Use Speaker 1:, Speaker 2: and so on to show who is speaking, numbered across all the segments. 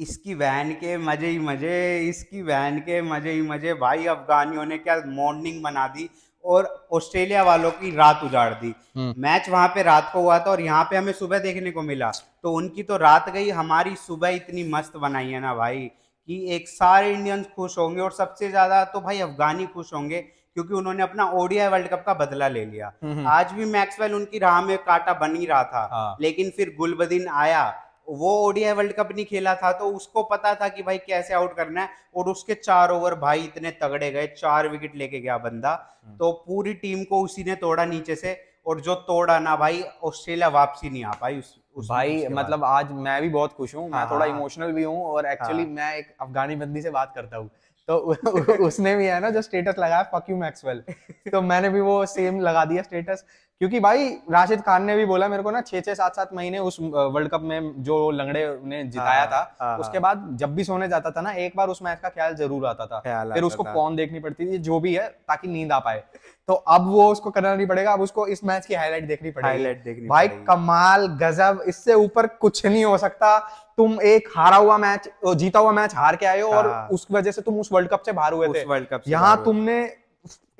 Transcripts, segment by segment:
Speaker 1: इसकी वैन के मजे ही मजे इसकी वैन के मजे ही मजे भाई अफगानियों ने क्या मॉर्निंग बना दी और ऑस्ट्रेलिया वालों की रात उजाड़ दी हम्म। मैच वहां पे रात को हुआ था और यहाँ पे हमें सुबह देखने को मिला तो उनकी तो रात गई हमारी सुबह इतनी मस्त बनाई है ना भाई कि एक सारे इंडियंस खुश होंगे और सबसे ज्यादा तो भाई अफगानी खुश होंगे क्योंकि उन्होंने अपना ओडिया वर्ल्ड कप का बदला ले लिया हम्म, हम्म। आज भी मैक्सवेल उनकी राह में कांटा बन ही रहा था हाँ। लेकिन फिर गुलबदीन आया वो ओडीआई वर्ल्ड कप नहीं खेला था तो उसको पता था कि भाई कैसे आउट करना है और उसके चार ओवर भाई इतने तगड़े गए चार विकेट लेके गया बंदा हम्म। तो पूरी टीम को उसी ने तोड़ा नीचे से और जो तोड़ा ना भाई ऑस्ट्रेलिया वापसी नहीं आ पाई उस, उस भाई मतलब आज मैं भी बहुत खुश हूँ मैं थोड़ा इमोशनल हाँ। भी हूँ और एक्चुअली हाँ। मैं एक अफगानी बंदी से बात करता हूँ तो उसने भी है ना जो स्टेटस लगाया फक यू मैक्सवेल तो मैंने भी वो सेम लगा दिया स्टेटस क्योंकि भाई राशिद खान ने भी बोला मेरे को ना छह छह सात सात महीने उस वर्ल्ड कप में जो लंगड़े ने जिताया आ, हाँ, था आ, हाँ, हाँ, उसके बाद जब भी सोने जाता था ना एक बार उस मैच का ख्याल जरूर आता था फिर उसको कौन देखनी पड़ती थी जो भी है ताकि नींद आ पाए तो अब वो उसको करना नहीं पड़ेगा अब उसको इस मैच की हाईलाइट देखनी पड़ेगी हाईलाइट देखनी भाई कमाल गजब इससे ऊपर कुछ नहीं हो सकता तुम एक हारा हुआ मैच जीता हुआ मैच हार के आए हो और हाँ। उस वजह से तुम उस वर्ल्ड कप से बाहर हुए थे वर्ल्ड कप यहाँ तुमने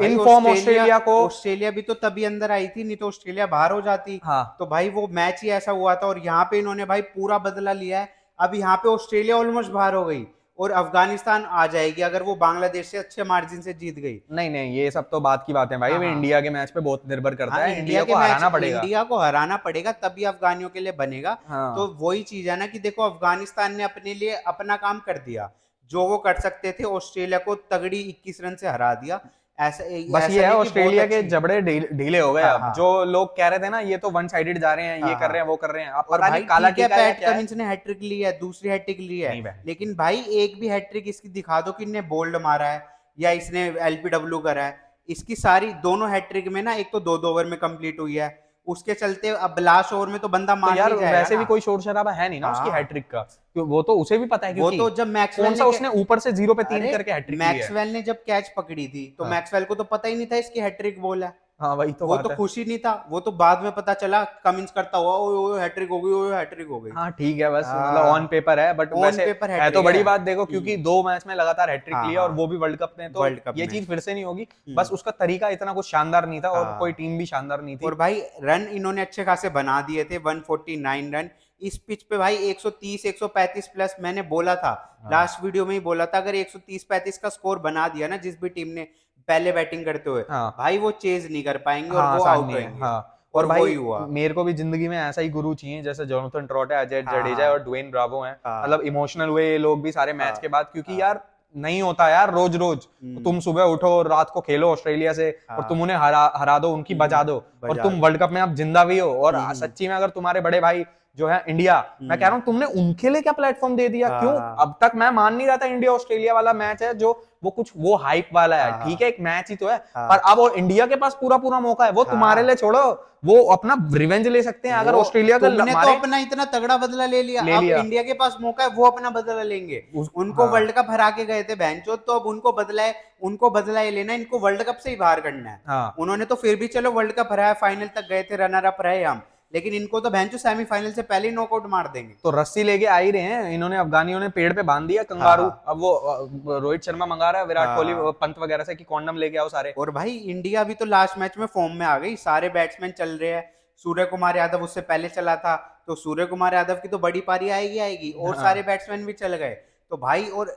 Speaker 1: इन फॉर्म ऑस्ट्रेलिया को ऑस्ट्रेलिया भी तो तभी अंदर आई थी नहीं तो ऑस्ट्रेलिया बाहर हो जाती हाँ तो भाई वो मैच ही ऐसा हुआ था और यहाँ पे इन्होंने भाई पूरा बदला लिया है अब यहाँ पे ऑस्ट्रेलिया ऑलमोस्ट बाहर हो गई और अफगानिस्तान आ जाएगी अगर वो बांग्लादेश से अच्छे मार्जिन से जीत गई नहीं नहीं ये सब तो बात की बात है भाई इंडिया हाँ, हाँ। के मैच पे बहुत निर्भर करता हाँ, है इंडिया, इंडिया को हराना पड़ेगा इंडिया को हराना पड़ेगा तभी अफगानियों के लिए बनेगा हाँ, तो वही चीज है ना कि देखो अफगानिस्तान ने अपने लिए अपना काम कर दिया जो वो कर सकते थे ऑस्ट्रेलिया को तगड़ी इक्कीस रन से हरा दिया ऐसा बस ये है ऑस्ट्रेलिया के जबड़े ढीले हो गए हाँ, हाँ। जो लोग कह रहे थे ना ये तो वन साइडेड जा रहे हैं ये हाँ, कर हाँ। रहे हैं वो कर रहे हैं आप पता नहीं काला क्या पैट कमिंस ने हैट्रिक ली है दूसरी हैट्रिक ली है लेकिन भाई एक भी हैट्रिक इसकी दिखा दो कि इनने बोल्ड मारा है या इसने एलपीडब्ल्यू करा है इसकी सारी दोनों हैट्रिक में ना एक तो दो दो ओवर में कंप्लीट हुई है उसके चलते अब लास्ट ओवर में तो बंदा मार तो यार वैसे भी कोई शोर शराबा है नहीं ना उसकी हैट्रिक हाँ। का वो तो उसे भी पता है वो तो जब मैक्सवेल ने उसने ऊपर से जीरो पे तीन करके हैट्रिक मैक्सवेल ने जब कैच पकड़ी थी तो मैक्सवेल हाँ। को तो पता ही नहीं था इसकी हैट्रिक बोल है हाँ वही तो वो तो खुशी नहीं था वो तो बाद में पता चला कमिंस करता हुआ ओ ओ हैट्रिक हो गई ओ हैट्रिक हो गई हाँ ठीक है बस मतलब ऑन हाँ। पेपर है बट ऑन पेपर है तो बड़ी बात देखो क्योंकि हम्म। दो मैच में लगातार हैट्रिक हाँ, लिया हाँ। और वो भी वर्ल्ड कप में तो वर्ल्ड कप ये चीज फिर से नहीं होगी हम्म। बस उसका तरीका इतना कुछ शानदार नहीं था और कोई टीम भी शानदार नहीं थी और भाई रन इन्होंने अच्छे खासे बना दिए थे वन रन इस पिच पे भाई 130 135 प्लस मैंने बोला था हाँ। लास्ट वीडियो में ही बोला था अगर 130 35 का स्कोर बना दिया ना जिस भी टीम ने पहले बैटिंग करते हुए हाँ। भाई वो चेज नहीं कर पाएंगे हाँ, और वो आउट हाँ। और, और भाई हुआ मेरे को भी जिंदगी में ऐसा ही गुरु चाहिए जैसे जोनोथन ट्रॉट है अजय हाँ, जडेजा और ड्वेन ब्रावो है मतलब इमोशनल हुए ये लोग भी सारे मैच हाँ। के बाद क्योंकि हाँ। यार नहीं होता यार रोज रोज हम्म। तुम सुबह उठो और रात को खेलो ऑस्ट्रेलिया से और तुम उन्हें हरा हरा दो उनकी हम्म। बजा दो और तुम वर्ल्ड कप में आप जिंदा भी हो और हम्म। सच्ची में अगर तुम्हारे बड़े भाई जो है इंडिया मैं कह हम्म। रहा हूँ तुमने उनके लिए क्या प्लेटफॉर्म दे दिया क्यों हाँ। अब तक मैं मान नहीं रहा था इंडिया ऑस्ट्रेलिया वाला मैच है जो वो कुछ वो हाइप वाला है हाँ। ठीक है एक मैच ही तो है हाँ। पर अब और इंडिया के पास पूरा पूरा मौका है वो तुम्हारे लिए छोड़ो वो अपना रिवेंज ले सकते हैं अगर ऑस्ट्रेलिया का तुमने तो अपना इतना तगड़ा बदला ले लिया, ले लिया। अब इंडिया के पास मौका है वो अपना बदला लेंगे उनको वर्ल्ड कप हरा के गए थे बहनचोद तो अब उनको बदला है उनको बदला ही लेना इनको वर्ल्ड कप से ही बाहर करना है उन्होंने तो फिर भी चलो वर्ल्ड कप हराया फाइनल तक गए थे रनर अप रहे हम लेकिन इनको तो बहन सेमीफाइनल से पहले नॉकआउट मार देंगे तो रस्सी लेके आ ही रहे हैं इन्होंने अफगानियों ने पेड़ पे बांध दिया कंगारू हाँ।, हाँ। अब वो रोहित शर्मा मंगा रहा है विराट हाँ। कोहली हाँ। पंत वगैरह से कि कॉन्डम लेके आओ सारे और भाई इंडिया भी तो लास्ट मैच में फॉर्म में आ गई सारे बैट्समैन चल रहे हैं सूर्य कुमार यादव उससे पहले चला था तो सूर्य कुमार यादव की तो बड़ी पारी आएगी आएगी और हाँ। सारे बैट्समैन भी चल गए तो भाई और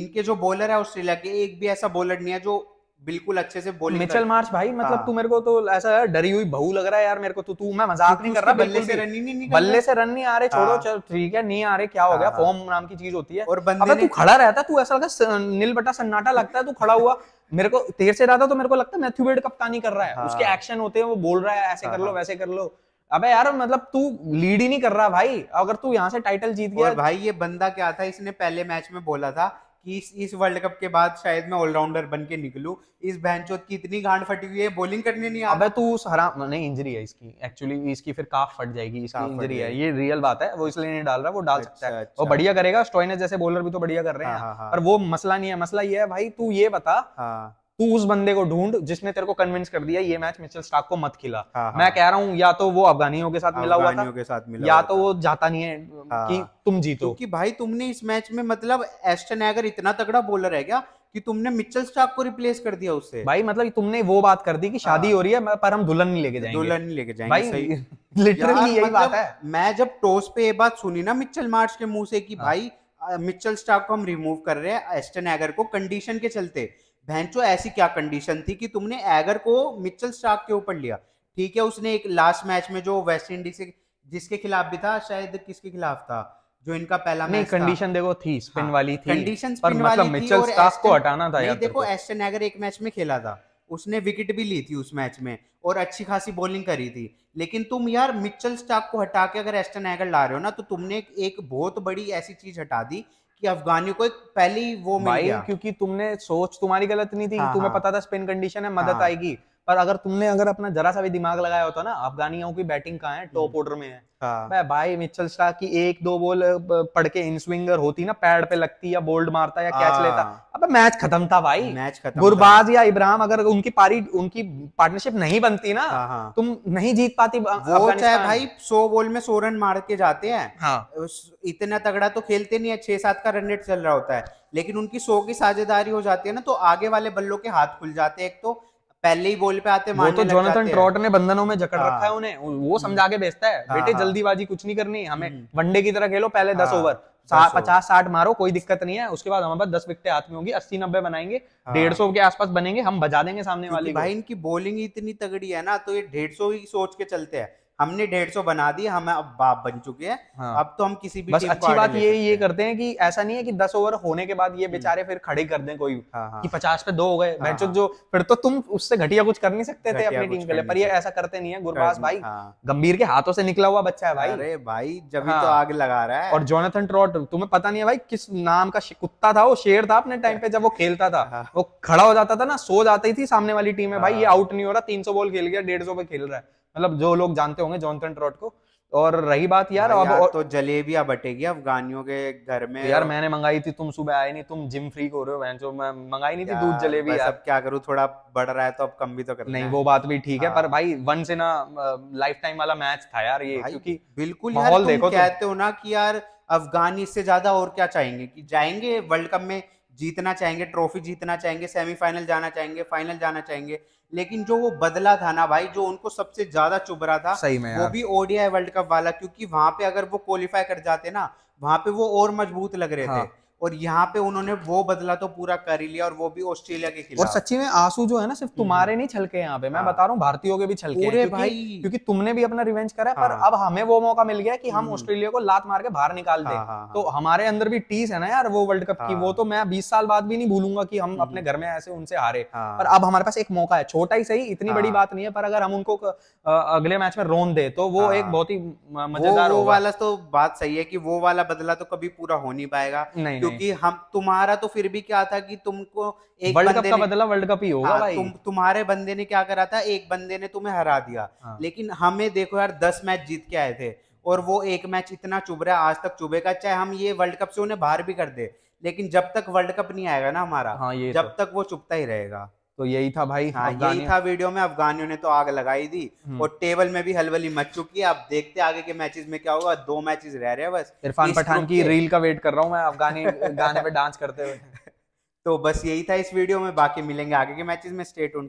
Speaker 1: इनके जो बॉलर है ऑस्ट्रेलिया के एक भी ऐसा बॉलर नहीं है जो बिल्कुल अच्छे से बोलिंग मिचल मार्च भाई मतलब हाँ। तू मेरे को तो ऐसा डरी हुई बहू लग रहा है यार मेरे को तू तू मैं मजाक नहीं कर रहा बल्ले से रन नहीं नहीं बल्ले से रन नहीं आ रहे छोड़ो हाँ। चलो ठीक है नहीं आ रहे क्या हो गया हाँ, हाँ। फॉर्म नाम की चीज होती है और बंदे तू खड़ा रहता तू ऐसा लगता नील बटा सन्नाटा लगता है तू खड़ा हुआ मेरे को तेर से रहता तो मेरे को लगता है मैथ्यू बेड कप्तानी कर रहा है उसके एक्शन होते हैं वो बोल रहा है ऐसे कर लो वैसे कर लो अबे यार मतलब तू लीड ही नहीं कर रहा भाई अगर तू यहाँ से टाइटल जीत गया भाई ये बंदा क्या था इसने पहले मैच में बोला था कि इस इस वर्ल्ड कप के बाद शायद मैं ऑलराउंडर बन के निकलू इस बहनचोद की इतनी गांड फटी हुई है बॉलिंग करने नहीं अबे तू हराम नहीं इंजरी है इसकी एक्चुअली इसकी फिर काफ फट जाएगी इस इंजरी है ये रियल बात है वो इसलिए नहीं डाल रहा वो डाल अच्छा, सकता है अच्छा, वो अच्छा। बढ़िया करेगा स्टोइनस जैसे बॉलर भी तो बढ़िया कर रहे हैं हाँ, हाँ, हाँ। पर वो मसला नहीं है मसला ये है भाई तू ये बता तू उस बंदे को ढूंढ जिसने तेरे को कन्विंस कर दिया ये मैच मिचेल स्टार्क को मत खिला हाँ, हाँ, मैं कह रहा हूँ या तो वो अफगानियों के साथ मिला हुआ था के साथ मिला या तो वो जाता नहीं है हाँ, कि तुम जीतो क्योंकि भाई तुमने इस मैच में मतलब एस्टन एगर इतना तगड़ा बॉलर है क्या कि तुमने मिचेल स्टाक को रिप्लेस कर दिया उससे भाई मतलब तुमने वो बात कर दी कि शादी हाँ। हो रही है पर हम दुल्हन नहीं लेके जाएंगे दुल्हन नहीं लेके जाएंगे भाई सही लिटरली यही बात मतलब है मैं जब टॉस पे ये बात सुनी ना मिचेल मार्च के मुंह से कि हाँ। भाई मिचेल स्टाक को हम रिमूव कर रहे हैं एस्टन एगर को कंडीशन के चलते भैंसो ऐसी क्या कंडीशन थी कि तुमने एगर को मिचल स्टार्क के ऊपर लिया ठीक है उसने एक लास्ट मैच में जो वेस्ट इंडीज के जिसके खिलाफ भी था शायद किसके खिलाफ था जो इनका पहला नहीं कंडीशन देखो थी स्पिन हाँ, वाली थी कंडीशन पर मतलब मिचेल स्टार्क को हटाना था देखो एस्टन एगर एक मैच में खेला था उसने विकेट भी ली थी उस मैच में और अच्छी खासी बॉलिंग करी थी लेकिन तुम यार मिचल स्टार्क को हटा के अगर एस्टन एगर ला रहे हो ना तो तुमने एक बहुत बड़ी ऐसी चीज हटा दी कि अफगानियों को एक पहली वो मिल गया क्योंकि तुमने सोच तुम्हारी गलत नहीं थी हाँ, तुम्हें हाँ। पता था स्पिन कंडीशन है मदद हाँ, आएगी पर अगर तुमने अगर अपना जरा सा भी दिमाग लगाया होता तो ना अफगानियों की बैटिंग कहाँ है टॉप हम्म। ऑर्डर में है हाँ। भाई मिचल शाह की एक दो बॉल पड़ के इन स्विंगर होती ना पैड पे लगती या बोल्ड मारता या कैच हाँ। लेता अब मैच खत्म था भाई मैच खत्म गुरबाज या इब्राहिम अगर उनकी पारी उनकी पार्टनरशिप नहीं बनती ना हाँ।, हाँ। तुम नहीं जीत पाती वो चाहे भाई सो बॉल में सो रन मार के जाते हैं हाँ। इतना तगड़ा तो खेलते नहीं है छह सात का रन रेट चल रहा होता है लेकिन उनकी सो की साझेदारी हो जाती है ना तो आगे वाले बल्लों के हाथ खुल जाते हैं एक तो पहले ही बोल पे आते वो तो जोनाथन ट्रॉट ने बंधनों में जकड़ रखा है हाँ। उन्हें वो समझा के बेचता है हाँ, बेटे हाँ। जल्दीबाजी कुछ नहीं करनी हमें हम्म। वनडे की तरह खेलो पहले दस ओवर पचास साठ मारो कोई दिक्कत नहीं है उसके बाद हमारे पास दस विकेट हाथ में होगी अस्सी नब्बे बनाएंगे डेढ़ सौ के आसपास बनेंगे हम बजा देंगे सामने वाले भाई इनकी बॉलिंग इतनी तगड़ी है ना तो ये डेढ़ सौ ही सोच के चलते हैं हमने डेढ़ सौ बना दी हम अब बाप बन चुके हैं हाँ। अब तो हम किसी भी बस अच्छी बात ये ये करते हैं कि ऐसा नहीं है कि दस ओवर होने के बाद ये हम्म। बेचारे फिर खड़े कर दें कोई हाँ, हाँ। कि पचास पे दो हो गए हाँ, तो हाँ, जो फिर तो तुम उससे घटिया कुछ कर नहीं सकते थे अपनी टीम के लिए पर ये ऐसा करते नहीं है गुरबाज भाई हाँ। गंभीर के हाथों से निकला हुआ बच्चा है भाई अरे भाई जब तो हाँ। आग लगा रहा है और जोनाथन ट्रॉट तुम्हें पता नहीं है भाई किस नाम का कुत्ता था वो शेर था अपने टाइम पे जब वो खेलता था वो खड़ा हो जाता था ना सो जाती थी सामने वाली टीम में भाई ये आउट नहीं हो रहा तीन सौ बॉल खेल गया डेढ़ सौ पे खेल रहा है मतलब जो लोग जानते होंगे जॉनथन ट्रॉट को और रही बात यार अब और... तो जलेबियां बटेगी अफगानियों के घर में यार मैंने मंगाई थी तुम सुबह आए नहीं तुम जिम फ्री हो रहे हो जो मैं मंगाई नहीं थी दूध जलेबी यार अब क्या करूं थोड़ा बढ़ रहा है तो अब कम भी तो करना नहीं है। वो बात भी ठीक हाँ। है पर भाई वन से ना लाइफ टाइम वाला मैच था यार ये क्योंकि बिल्कुल यार देखो कहते हो ना कि यार अफगानी से ज्यादा और क्या चाहेंगे कि जाएंगे वर्ल्ड कप में जीतना चाहेंगे ट्रॉफी जीतना चाहेंगे सेमीफाइनल जाना चाहेंगे फाइनल जाना चाहेंगे लेकिन जो वो बदला था ना भाई जो उनको सबसे ज्यादा चुभ रहा था सही में वो भी ओडीआई वर्ल्ड कप वाला क्योंकि वहां पे अगर वो क्वालिफाई कर जाते ना वहां पे वो और मजबूत लग रहे हाँ। थे और यहाँ पे उन्होंने वो बदला तो पूरा कर ही लिया और वो भी ऑस्ट्रेलिया के खिलाफ और सच्ची में आंसू जो है ना सिर्फ हम्म। तुम्हारे नहीं छलके यहाँ पे मैं हाँ। बता रहा हूँ भारतीयों के भी छलके पूरे भाई क्योंकि तुमने भी अपना रिवेंज करा पर हाँ। अब हमें वो मौका मिल गया कि हम हम्म। ऑस्ट्रेलिया को लात मार के बाहर निकाल दे हाँ, तो हमारे अंदर भी टीस है ना यार वो वर्ल्ड कप की वो तो मैं बीस साल बाद भी नहीं भूलूंगा की हम हम्म। अपने घर में ऐसे उनसे हारे पर अब हमारे पास एक मौका है छोटा ही सही इतनी बड़ी बात नहीं है पर अगर हम उनको अगले मैच में रोन दे तो वो एक बहुत ही मजेदार वो वाला तो बात सही है की वो वाला बदला तो कभी पूरा हो नहीं पाएगा नहीं क्योंकि हम तुम्हारा तो फिर भी क्या था कि तुमको एक वर्ल्ड कप का बदला वर्ल्ड कप ही होगा हाँ, भाई तुम तुम्हारे बंदे ने क्या करा था एक बंदे ने तुम्हें हरा दिया हाँ। लेकिन हमें देखो यार दस मैच जीत के आए थे और वो एक मैच इतना चुभ रहा है आज तक चुभेगा चाहे हम ये वर्ल्ड कप से उन्हें बाहर भी कर दे लेकिन जब तक वर्ल्ड कप नहीं आएगा ना हमारा हाँ, ये जब तो। तक वो चुपता ही रहेगा तो यही था भाई हाँ यही था वीडियो में अफगानियों ने तो आग लगाई दी हम्म। और टेबल में भी हलवली मच चुकी है आप देखते आगे के मैचेस में क्या होगा दो मैचेस रह रहे हैं बस इरफान पठान की रील का वेट कर रहा हूँ मैं अफगानी गाने पे डांस करते हुए तो बस यही था इस वीडियो में बाकी मिलेंगे आगे के मैचेस में स्टेट